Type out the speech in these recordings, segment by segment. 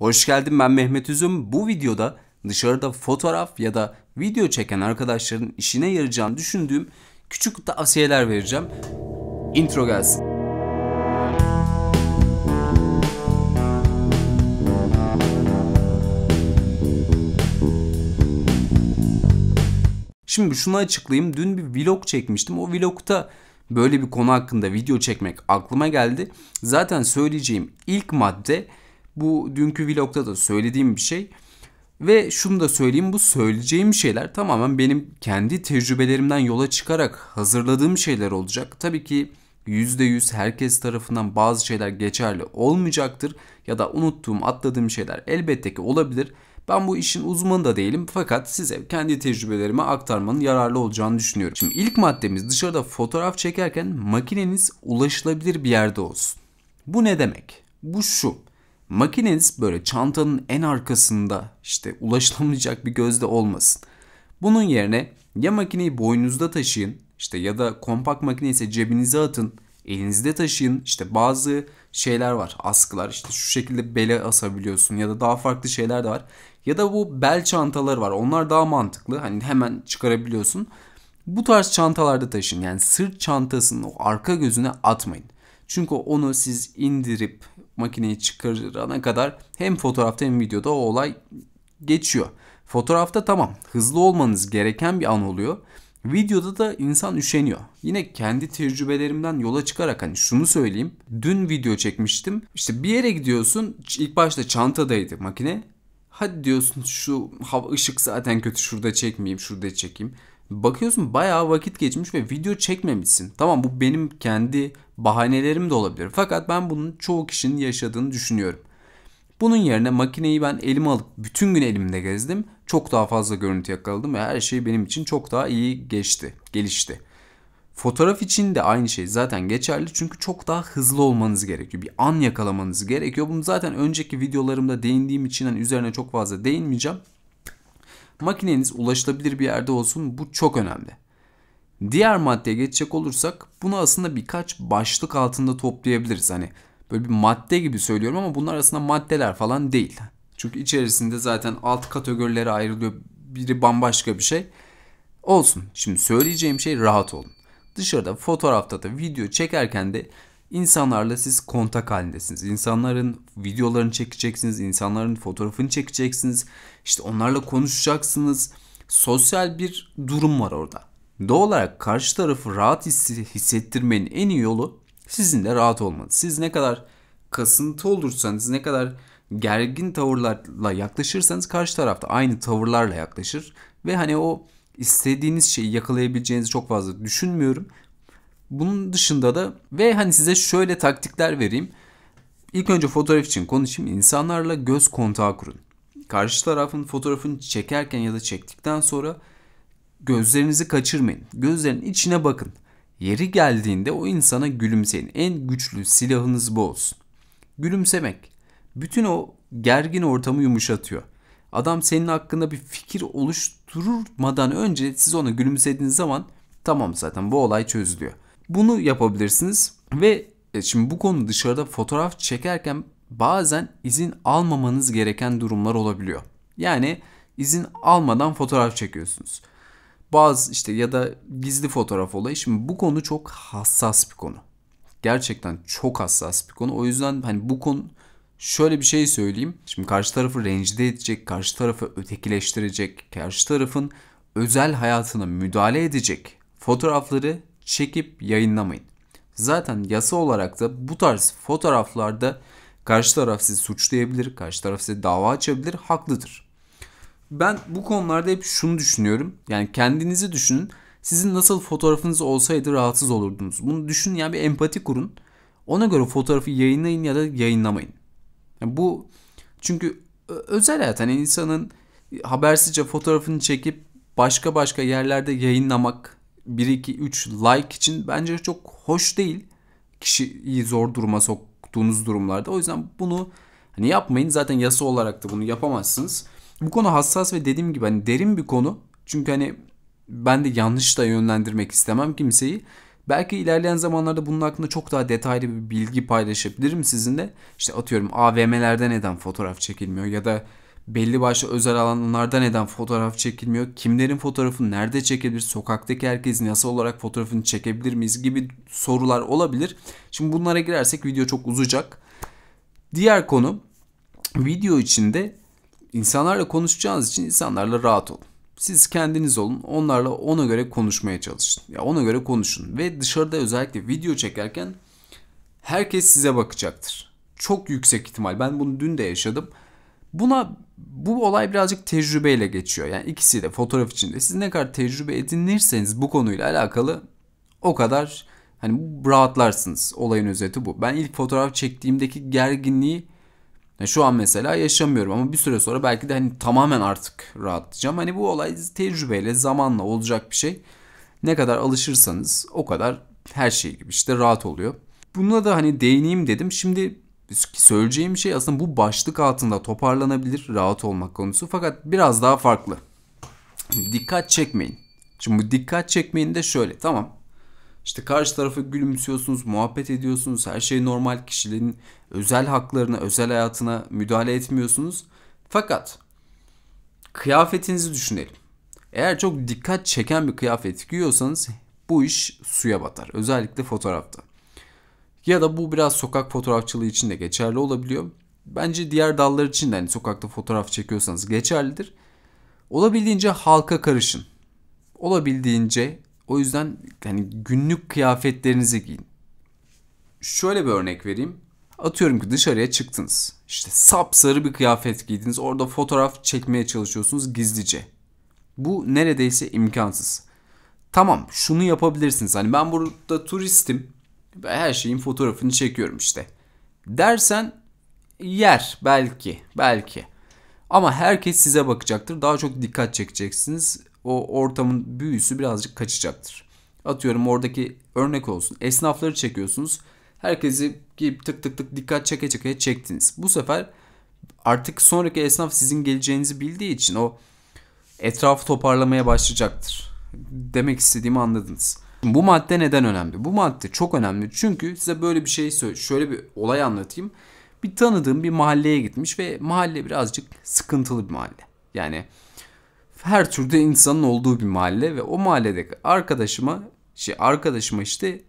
Hoş geldin ben Mehmet Üzüm. Bu videoda dışarıda fotoğraf ya da video çeken arkadaşların işine yarayacağını düşündüğüm küçük tavsiyeler vereceğim. Intro gelsin. Şimdi şunu açıklayayım. Dün bir vlog çekmiştim. O vlogta böyle bir konu hakkında video çekmek aklıma geldi. Zaten söyleyeceğim ilk madde bu dünkü vlogda da söylediğim bir şey. Ve şunu da söyleyeyim bu söyleyeceğim şeyler tamamen benim kendi tecrübelerimden yola çıkarak hazırladığım şeyler olacak. Tabii ki %100 herkes tarafından bazı şeyler geçerli olmayacaktır ya da unuttuğum atladığım şeyler elbette ki olabilir. Ben bu işin uzmanı da değilim fakat size kendi tecrübelerimi aktarmanın yararlı olacağını düşünüyorum. Şimdi ilk maddemiz dışarıda fotoğraf çekerken makineniz ulaşılabilir bir yerde olsun. Bu ne demek? Bu şu. Makineniz böyle çantanın en arkasında işte ulaşılamayacak bir gözde olmasın. Bunun yerine ya makineyi boynunuzda taşıyın işte ya da kompakt makine ise cebinize atın. Elinizde taşıyın işte bazı şeyler var askılar işte şu şekilde bele asabiliyorsun ya da daha farklı şeyler de var. Ya da bu bel çantalar var onlar daha mantıklı hani hemen çıkarabiliyorsun. Bu tarz çantalarda taşın yani sırt çantasının o arka gözüne atmayın. Çünkü onu siz indirip makineyi çıkarana kadar hem fotoğrafta hem videoda o olay geçiyor. Fotoğrafta tamam hızlı olmanız gereken bir an oluyor. Videoda da insan üşeniyor. Yine kendi tecrübelerimden yola çıkarak hani şunu söyleyeyim. Dün video çekmiştim. İşte bir yere gidiyorsun. İlk başta çantadaydı makine. Hadi diyorsun şu hava ışık zaten kötü şurada çekmeyeyim şurada çekeyim. Bakıyorsun bayağı vakit geçmiş ve video çekmemişsin. Tamam bu benim kendi bahanelerim de olabilir. Fakat ben bunun çoğu kişinin yaşadığını düşünüyorum. Bunun yerine makineyi ben elime alıp bütün gün elimde gezdim. Çok daha fazla görüntü yakaladım ve her şey benim için çok daha iyi geçti, gelişti. Fotoğraf için de aynı şey zaten geçerli çünkü çok daha hızlı olmanız gerekiyor. Bir an yakalamanız gerekiyor. Bunu zaten önceki videolarımda değindiğim için hani üzerine çok fazla değinmeyeceğim makineniz ulaşılabilir bir yerde olsun bu çok önemli. Diğer maddeye geçecek olursak bunu aslında birkaç başlık altında toplayabiliriz. Hani böyle bir madde gibi söylüyorum ama bunlar aslında maddeler falan değil. Çünkü içerisinde zaten alt kategorilere ayrılıyor. Biri bambaşka bir şey. Olsun. Şimdi söyleyeceğim şey rahat olun. Dışarıda fotoğrafta da video çekerken de İnsanlarla siz kontak halindesiniz. İnsanların videolarını çekeceksiniz, insanların fotoğrafını çekeceksiniz. İşte onlarla konuşacaksınız. Sosyal bir durum var orada. Doğal olarak karşı tarafı rahat hissettirmenin en iyi yolu sizin de rahat olmanız. Siz ne kadar kasıntı olursanız, ne kadar gergin tavırlarla yaklaşırsanız karşı tarafta aynı tavırlarla yaklaşır ve hani o istediğiniz şeyi yakalayabileceğinizi çok fazla düşünmüyorum. Bunun dışında da ve hani size şöyle taktikler vereyim. İlk önce fotoğraf için konuşayım. İnsanlarla göz kontağı kurun. Karşı tarafın fotoğrafını çekerken ya da çektikten sonra gözlerinizi kaçırmayın. Gözlerin içine bakın. Yeri geldiğinde o insana gülümseyin. En güçlü silahınız bu olsun. Gülümsemek bütün o gergin ortamı yumuşatıyor. Adam senin hakkında bir fikir oluşturmadan önce siz ona gülümsediğiniz zaman tamam zaten bu olay çözülüyor. Bunu yapabilirsiniz ve e, şimdi bu konu dışarıda fotoğraf çekerken bazen izin almamanız gereken durumlar olabiliyor. Yani izin almadan fotoğraf çekiyorsunuz. Bazı işte ya da gizli fotoğraf olayı. Şimdi bu konu çok hassas bir konu. Gerçekten çok hassas bir konu. O yüzden hani bu konu şöyle bir şey söyleyeyim. Şimdi karşı tarafı rencide edecek, karşı tarafı ötekileştirecek, karşı tarafın özel hayatına müdahale edecek fotoğrafları çekip yayınlamayın. Zaten yasa olarak da bu tarz fotoğraflarda karşı taraf sizi suçlayabilir, karşı taraf size dava açabilir, haklıdır. Ben bu konularda hep şunu düşünüyorum. Yani kendinizi düşünün. Sizin nasıl fotoğrafınız olsaydı rahatsız olurdunuz. Bunu düşünün yani bir empati kurun. Ona göre fotoğrafı yayınlayın ya da yayınlamayın. Yani bu çünkü özel hayat hani insanın habersizce fotoğrafını çekip başka başka yerlerde yayınlamak 1 2 3 like için bence çok hoş değil. Kişiyi zor duruma soktuğunuz durumlarda. O yüzden bunu hani yapmayın. Zaten yasa olarak da bunu yapamazsınız. Bu konu hassas ve dediğim gibi hani derin bir konu. Çünkü hani ben de yanlış da yönlendirmek istemem kimseyi. Belki ilerleyen zamanlarda bunun hakkında çok daha detaylı bir bilgi paylaşabilirim sizinle. İşte atıyorum AVM'lerde neden fotoğraf çekilmiyor ya da belli başlı özel alanlarda neden fotoğraf çekilmiyor? Kimlerin fotoğrafını nerede çekebilir? Sokaktaki herkes nasıl olarak fotoğrafını çekebilir miyiz? Gibi sorular olabilir. Şimdi bunlara girersek video çok uzayacak. Diğer konu video içinde insanlarla konuşacağınız için insanlarla rahat olun. Siz kendiniz olun. Onlarla ona göre konuşmaya çalışın. Ya ona göre konuşun ve dışarıda özellikle video çekerken herkes size bakacaktır. Çok yüksek ihtimal. Ben bunu dün de yaşadım. Buna bu olay birazcık tecrübeyle geçiyor. Yani ikisi de fotoğraf içinde. Siz ne kadar tecrübe edinirseniz bu konuyla alakalı o kadar hani rahatlarsınız. Olayın özeti bu. Ben ilk fotoğraf çektiğimdeki gerginliği yani şu an mesela yaşamıyorum ama bir süre sonra belki de hani tamamen artık rahatlayacağım. Hani bu olay tecrübeyle zamanla olacak bir şey. Ne kadar alışırsanız o kadar her şey gibi işte rahat oluyor. Buna da hani değineyim dedim. Şimdi söyleyeceğim şey aslında bu başlık altında toparlanabilir rahat olmak konusu fakat biraz daha farklı. Dikkat çekmeyin. Şimdi bu dikkat çekmeyin de şöyle tamam. İşte karşı tarafı gülümsüyorsunuz, muhabbet ediyorsunuz, her şey normal kişilerin özel haklarına, özel hayatına müdahale etmiyorsunuz. Fakat kıyafetinizi düşünelim. Eğer çok dikkat çeken bir kıyafet giyiyorsanız bu iş suya batar. Özellikle fotoğrafta. Ya da bu biraz sokak fotoğrafçılığı için de geçerli olabiliyor. Bence diğer dallar için de hani sokakta fotoğraf çekiyorsanız geçerlidir. Olabildiğince halka karışın. Olabildiğince o yüzden hani günlük kıyafetlerinizi giyin. Şöyle bir örnek vereyim. Atıyorum ki dışarıya çıktınız. İşte sapsarı bir kıyafet giydiniz. Orada fotoğraf çekmeye çalışıyorsunuz gizlice. Bu neredeyse imkansız. Tamam şunu yapabilirsiniz. Hani ben burada turistim. Ben her şeyin fotoğrafını çekiyorum işte. Dersen yer belki belki. Ama herkes size bakacaktır. Daha çok dikkat çekeceksiniz. O ortamın büyüsü birazcık kaçacaktır. Atıyorum oradaki örnek olsun. Esnafları çekiyorsunuz. Herkesi gibi tık tık tık dikkat çeke çeke çektiniz. Bu sefer artık sonraki esnaf sizin geleceğinizi bildiği için o etrafı toparlamaya başlayacaktır. Demek istediğimi anladınız. Bu madde neden önemli? Bu madde çok önemli çünkü size böyle bir şey söyle, şöyle bir olay anlatayım. Bir tanıdığım bir mahalleye gitmiş ve mahalle birazcık sıkıntılı bir mahalle. Yani her türde insanın olduğu bir mahalle ve o mahalledeki arkadaşıma şey arkadaşıma işte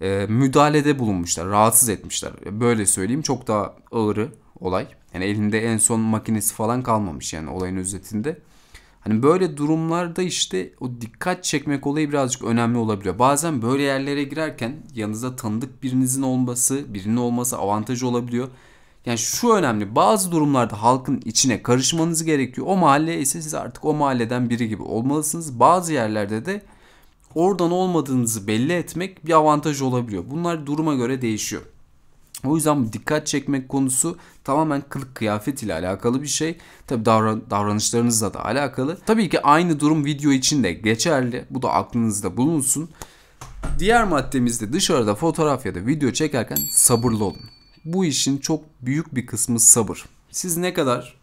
e, müdahalede bulunmuşlar, rahatsız etmişler. Böyle söyleyeyim çok daha ağırı olay. Yani elinde en son makinesi falan kalmamış yani olayın özetinde. Hani böyle durumlarda işte o dikkat çekmek olayı birazcık önemli olabiliyor. Bazen böyle yerlere girerken yanınızda tanıdık birinizin olması, birinin olması avantaj olabiliyor. Yani şu önemli bazı durumlarda halkın içine karışmanız gerekiyor. O mahalle ise siz artık o mahalleden biri gibi olmalısınız. Bazı yerlerde de oradan olmadığınızı belli etmek bir avantaj olabiliyor. Bunlar duruma göre değişiyor. O yüzden dikkat çekmek konusu tamamen kılık kıyafet ile alakalı bir şey. Tabi davran davranışlarınızla da alakalı. Tabii ki aynı durum video için de geçerli. Bu da aklınızda bulunsun. Diğer maddemizde dışarıda fotoğraf ya da video çekerken sabırlı olun. Bu işin çok büyük bir kısmı sabır. Siz ne kadar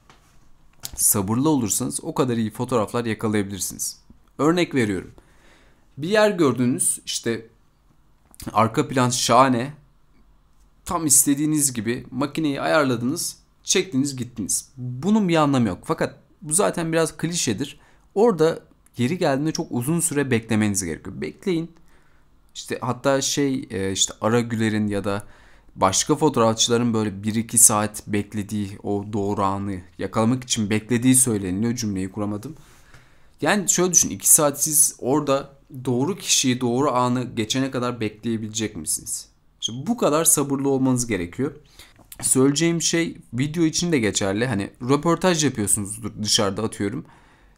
sabırlı olursanız o kadar iyi fotoğraflar yakalayabilirsiniz. Örnek veriyorum. Bir yer gördünüz işte arka plan şahane tam istediğiniz gibi makineyi ayarladınız, çektiniz gittiniz. Bunun bir anlamı yok. Fakat bu zaten biraz klişedir. Orada yeri geldiğinde çok uzun süre beklemeniz gerekiyor. Bekleyin. İşte hatta şey e, işte Ara Güler'in ya da başka fotoğrafçıların böyle 1-2 saat beklediği o doğru anı yakalamak için beklediği söyleniyor. Cümleyi kuramadım. Yani şöyle düşün 2 saat siz orada doğru kişiyi doğru anı geçene kadar bekleyebilecek misiniz? Şimdi bu kadar sabırlı olmanız gerekiyor. Söyleyeceğim şey video için de geçerli. Hani röportaj yapıyorsunuzdur dışarıda atıyorum.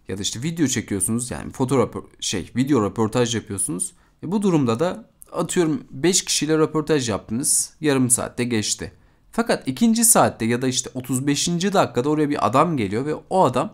Ya da işte video çekiyorsunuz yani fotoğraf şey video röportaj yapıyorsunuz. E bu durumda da atıyorum 5 kişiyle röportaj yaptınız. Yarım saatte geçti. Fakat ikinci saatte ya da işte 35. dakikada oraya bir adam geliyor ve o adam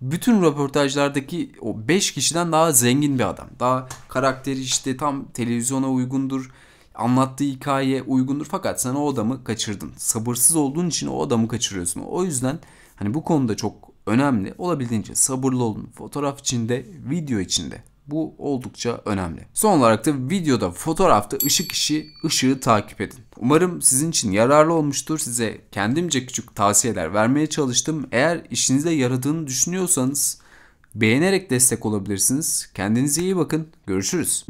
bütün röportajlardaki o 5 kişiden daha zengin bir adam. Daha karakteri işte tam televizyona uygundur anlattığı hikayeye uygundur fakat sen o adamı kaçırdın. Sabırsız olduğun için o adamı kaçırıyorsun. O yüzden hani bu konuda çok önemli. Olabildiğince sabırlı olun. Fotoğraf içinde, video içinde. Bu oldukça önemli. Son olarak da videoda fotoğrafta ışık işi ışığı takip edin. Umarım sizin için yararlı olmuştur. Size kendimce küçük tavsiyeler vermeye çalıştım. Eğer işinize yaradığını düşünüyorsanız beğenerek destek olabilirsiniz. Kendinize iyi bakın. Görüşürüz.